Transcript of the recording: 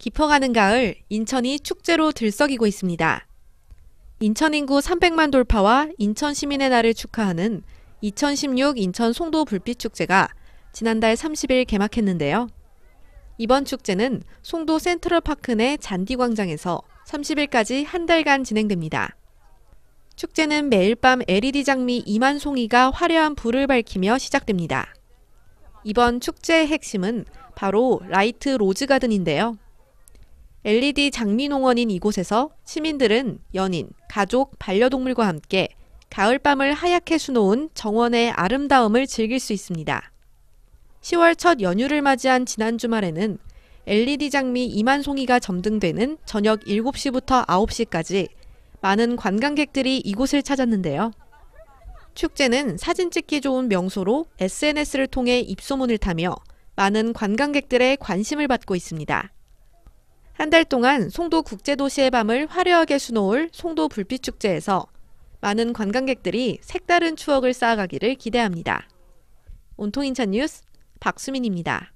깊어가는 가을, 인천이 축제로 들썩이고 있습니다. 인천 인구 300만 돌파와 인천 시민의 날을 축하하는 2016 인천 송도 불빛축제가 지난달 30일 개막했는데요. 이번 축제는 송도 센트럴파크 내 잔디광장에서 30일까지 한 달간 진행됩니다. 축제는 매일 밤 LED 장미 2만 송이가 화려한 불을 밝히며 시작됩니다. 이번 축제의 핵심은 바로 라이트 로즈 가든인데요. LED 장미농원인 이곳에서 시민들은 연인, 가족, 반려동물과 함께 가을밤을 하얗게 수놓은 정원의 아름다움을 즐길 수 있습니다. 10월 첫 연휴를 맞이한 지난 주말에는 LED 장미 2만 송이가 점등되는 저녁 7시부터 9시까지 많은 관광객들이 이곳을 찾았는데요. 축제는 사진 찍기 좋은 명소로 SNS를 통해 입소문을 타며 많은 관광객들의 관심을 받고 있습니다. 한달 동안 송도 국제도시의 밤을 화려하게 수놓을 송도 불빛축제에서 많은 관광객들이 색다른 추억을 쌓아가기를 기대합니다. 온통 인천 뉴스 박수민입니다.